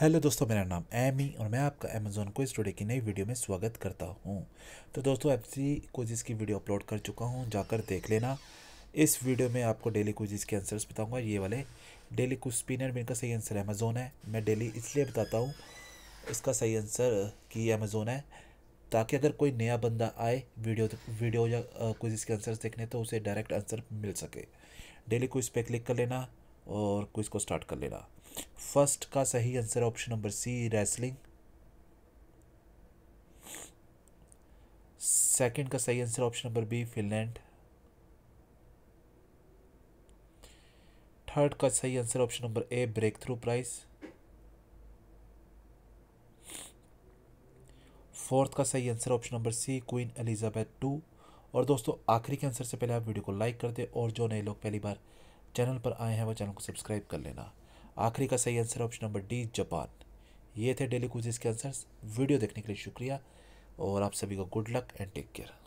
hello दोस्तों मेरा नाम एमी और मैं आपका अमेजोन को इस की नई वीडियो में स्वागत करता हूं तो दोस्तों एफ सी क्विज़ की वीडियो अपलोड कर चुका हूं जाकर देख लेना इस वीडियो में आपको डेली क्विज़ के आंसर्स बताऊंगा ये वाले डेली कुछ स्पिनर में इनका सही आंसर अमेजोन है मैं डेली इसलिए बताता हूँ इसका सही आंसर कि अमेजोन है ताकि अगर कोई नया बंदा आए वीडियो वीडियो या क्विज़ के आंसर्स देखने तो उसे डायरेक्ट आंसर मिल सके डेली क्विज़ पे क्लिक कर लेना और क्विज़ को स्टार्ट कर लेना फर्स्ट का सही answer option number C wrestling second का सही answer option number B Finland third का सही answer option number A break through price fourth का सही answer option number C queen Elizabeth two और दोस्तों आखिरी के आंसर से पहले आप वीडियो को लाइक कर दें और जो नए लोग पहली बार चैनल पर आए हैं वो चैनल को सब्सक्राइब कर लेना आखिरी का सही answer option number D Japan ये थे डेली क्विजेस के आंसर्स वीडियो देखने के लिए शुक्रिया और आप सभी को good luck and take care